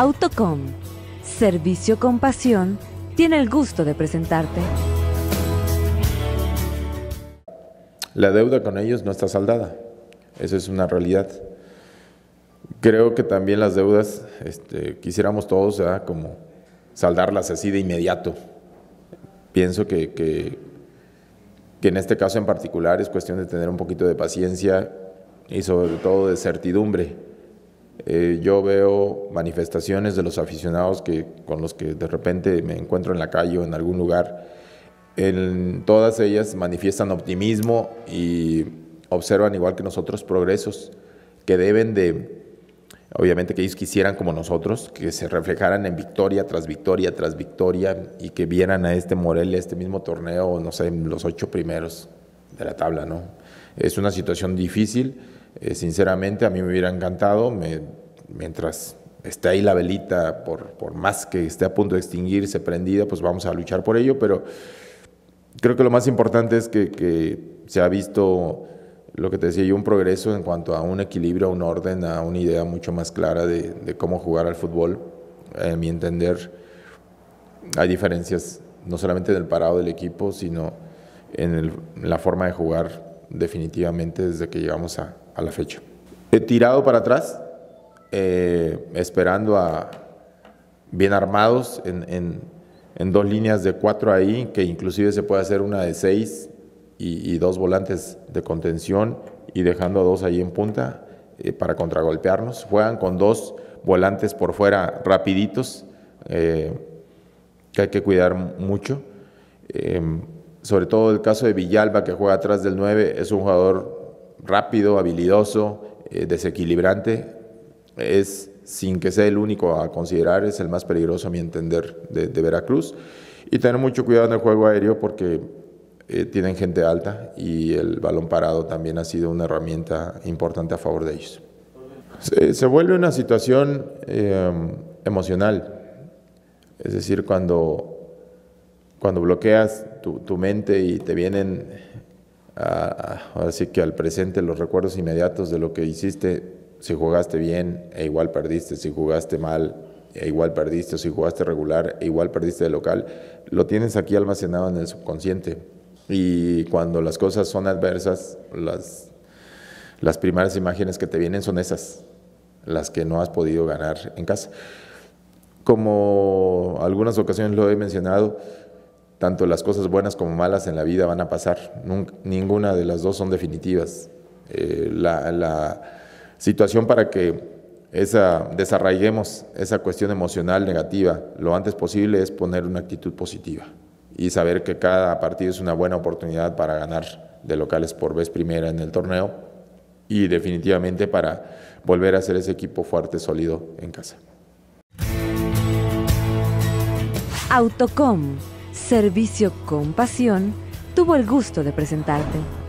Autocom, servicio con pasión, tiene el gusto de presentarte. La deuda con ellos no está saldada, eso es una realidad. Creo que también las deudas, este, quisiéramos todos como saldarlas así de inmediato. Pienso que en este caso en particular es cuestión de tener un poquito de paciencia y sobre todo de certidumbre eh, yo veo manifestaciones de los aficionados que, con los que de repente me encuentro en la calle o en algún lugar. En todas ellas manifiestan optimismo y observan, igual que nosotros, progresos que deben de, obviamente que ellos quisieran como nosotros, que se reflejaran en victoria tras victoria tras victoria y que vieran a este Morelia, este mismo torneo, no sé, los ocho primeros de la tabla, ¿no? Es una situación difícil eh, sinceramente, a mí me hubiera encantado, mientras esté ahí la velita, por, más que esté a punto de extinguirse, prendida, pues vamos a luchar por ello, pero creo que lo más importante es que, se ha visto, lo que te decía yo, un progreso en cuanto a un equilibrio, a un orden, a una idea mucho más clara de, cómo jugar al fútbol. Eh, a en mi entender, hay diferencias no solamente en el parado del equipo, sino en la forma de jugar definitivamente desde que llegamos a, la fecha. He tirado para atrás, eh, esperando a bien armados en, dos líneas de cuatro ahí, que inclusive se puede hacer una de seis y, dos volantes de contención y dejando a dos ahí en punta eh, para contragolpearnos. Juegan con dos volantes por fuera rapiditos, eh, que hay que cuidar mucho. Em, sobre todo el caso de Villalba, que juega atrás del 9, es un jugador rápido, habilidoso, eh, desequilibrante. Es, sin que sea el único a considerar, es el más peligroso a mi entender de, Veracruz. Y tener mucho cuidado en el juego aéreo porque eh, tienen gente alta y el balón parado también ha sido una herramienta importante a favor de ellos. Se, vuelve una situación eh, emocional. Es decir, cuando cuando bloqueas tu, mente y te vienen a, que al presente los recuerdos inmediatos de lo que hiciste, si jugaste bien e igual perdiste, si jugaste mal e igual perdiste, o si jugaste regular e igual perdiste de local, lo tienes aquí almacenado en el subconsciente. Y cuando las cosas son adversas, las, las primeras imágenes que te vienen son esas, las que no has podido ganar en casa. Como algunas ocasiones lo he mencionado, tanto las cosas buenas como malas en la vida van a pasar. ninguna de las dos son definitivas. Eh, la, situación para que esa, desarraiguemos esa cuestión emocional negativa lo antes posible es poner una actitud positiva y saber que cada partido es una buena oportunidad para ganar de locales por vez primera en el torneo y definitivamente para volver a ser ese equipo fuerte, sólido en casa. Autocom Servicio con Pasión tuvo el gusto de presentarte.